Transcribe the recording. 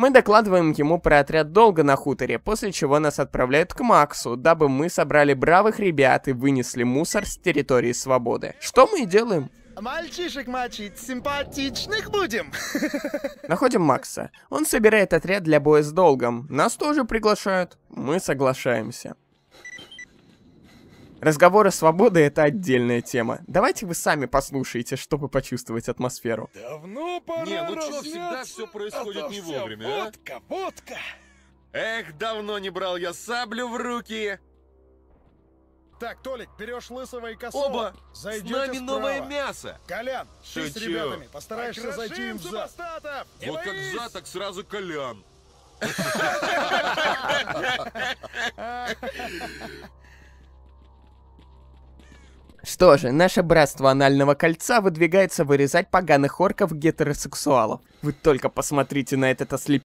Мы докладываем ему про отряд долго на хуторе, после чего нас отправляют к Максу, дабы мы собрали бравых ребят и вынесли мусор с территории свободы. Что мы и делаем. Мальчишек мочить, симпатичных будем. Находим Макса. Он собирает отряд для боя с долгом. Нас тоже приглашают. Мы соглашаемся. Разговоры свободы — это отдельная тема. Давайте вы сами послушаете, чтобы почувствовать атмосферу. Давно пора Не, ну чё, всегда все происходит а не вовремя, водка, а? водка! Эх, давно не брал я саблю в руки! Так, Толик, берешь лысого и косого. Оба! Зайдете С нами справа. новое мясо! Колян, Шучу. ты с ребятами постараешься зайти им в зад. Вот боись. как за, так сразу Колян. Что же, наше братство анального кольца выдвигается вырезать поганых орков-гетеросексуалов. Вы только посмотрите на этот ослеп